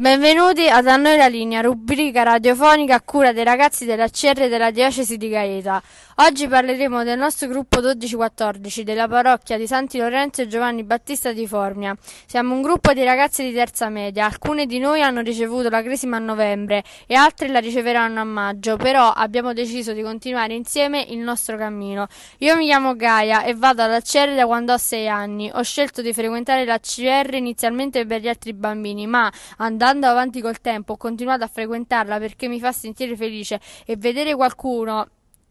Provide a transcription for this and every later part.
Benvenuti ad A noi la linea, rubrica radiofonica a cura dei ragazzi della CR della Diocesi di Gaeta. Oggi parleremo del nostro gruppo 1214 della parrocchia di Santi Lorenzo e Giovanni Battista di Formia. Siamo un gruppo di ragazzi di terza media, alcune di noi hanno ricevuto la cresima a novembre e altre la riceveranno a maggio, però abbiamo deciso di continuare insieme il nostro cammino. Io mi chiamo Gaia e vado alla CR da quando ho sei anni. Ho scelto di frequentare la CR inizialmente per gli altri bambini, ma andando andando avanti col tempo ho continuato a frequentarla perché mi fa sentire felice e vedere qualcuno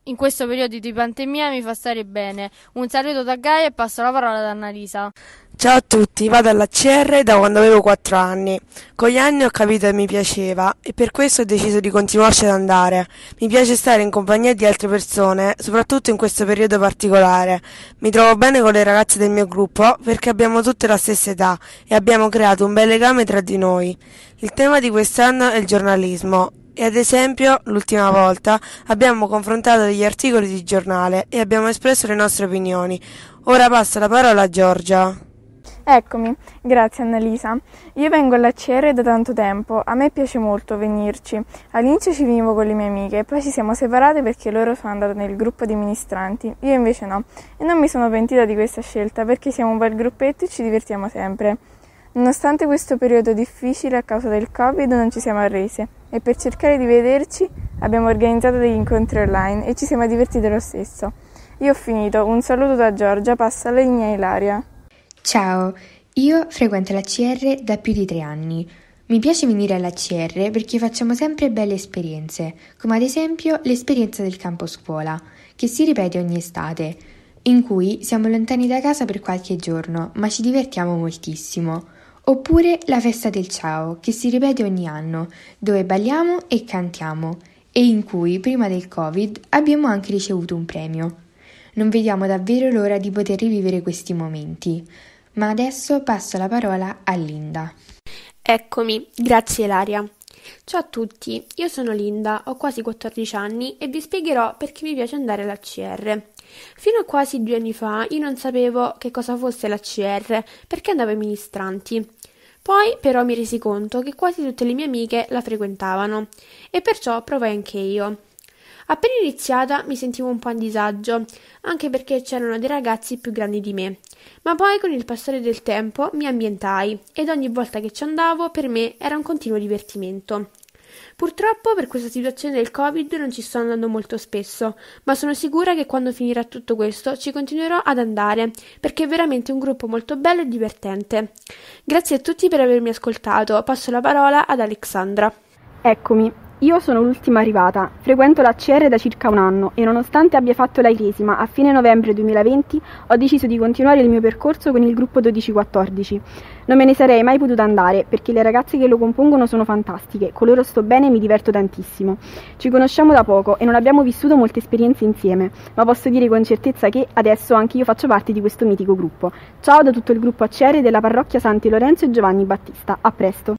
in questo periodo di pandemia mi fa stare bene. Un saluto da Gaia e passo la parola ad Annalisa. Ciao a tutti, vado alla CR da quando avevo 4 anni. Con gli anni ho capito che mi piaceva e per questo ho deciso di continuarci ad andare. Mi piace stare in compagnia di altre persone, soprattutto in questo periodo particolare. Mi trovo bene con le ragazze del mio gruppo perché abbiamo tutte la stessa età e abbiamo creato un bel legame tra di noi. Il tema di quest'anno è il giornalismo e ad esempio, l'ultima volta, abbiamo confrontato degli articoli di giornale e abbiamo espresso le nostre opinioni. Ora passa la parola a Giorgia. Eccomi, grazie Annalisa. Io vengo alla CR da tanto tempo, a me piace molto venirci. All'inizio ci venivo con le mie amiche, poi ci siamo separate perché loro sono andate nel gruppo di ministranti, io invece no. E non mi sono pentita di questa scelta perché siamo un bel gruppetto e ci divertiamo sempre. Nonostante questo periodo difficile a causa del Covid non ci siamo arrese e per cercare di vederci abbiamo organizzato degli incontri online e ci siamo divertiti lo stesso. Io ho finito, un saluto da Giorgia, passa alla linea Ilaria. Ciao, io frequento la CR da più di tre anni. Mi piace venire alla CR perché facciamo sempre belle esperienze, come ad esempio l'esperienza del campo scuola, che si ripete ogni estate, in cui siamo lontani da casa per qualche giorno, ma ci divertiamo moltissimo. Oppure la festa del Ciao, che si ripete ogni anno, dove balliamo e cantiamo, e in cui, prima del Covid, abbiamo anche ricevuto un premio. Non vediamo davvero l'ora di poter rivivere questi momenti. Ma adesso passo la parola a Linda. Eccomi, grazie Laria. Ciao a tutti, io sono Linda, ho quasi 14 anni e vi spiegherò perché mi piace andare alla CR, Fino a quasi due anni fa io non sapevo che cosa fosse la CR perché andavo ai ministranti. Poi però mi resi conto che quasi tutte le mie amiche la frequentavano e perciò provai anche io. Appena iniziata mi sentivo un po' a disagio, anche perché c'erano dei ragazzi più grandi di me. Ma poi con il passare del tempo mi ambientai ed ogni volta che ci andavo per me era un continuo divertimento. Purtroppo per questa situazione del Covid non ci sto andando molto spesso, ma sono sicura che quando finirà tutto questo ci continuerò ad andare, perché è veramente un gruppo molto bello e divertente. Grazie a tutti per avermi ascoltato, passo la parola ad Alexandra. Eccomi, io sono l'ultima arrivata, frequento la CR da circa un anno e nonostante abbia fatto la crisima a fine novembre 2020 ho deciso di continuare il mio percorso con il gruppo 12 Non me ne sarei mai potuta andare perché le ragazze che lo compongono sono fantastiche, con loro sto bene e mi diverto tantissimo. Ci conosciamo da poco e non abbiamo vissuto molte esperienze insieme, ma posso dire con certezza che adesso anche io faccio parte di questo mitico gruppo. Ciao da tutto il gruppo ACR della parrocchia Santi Lorenzo e Giovanni Battista, a presto!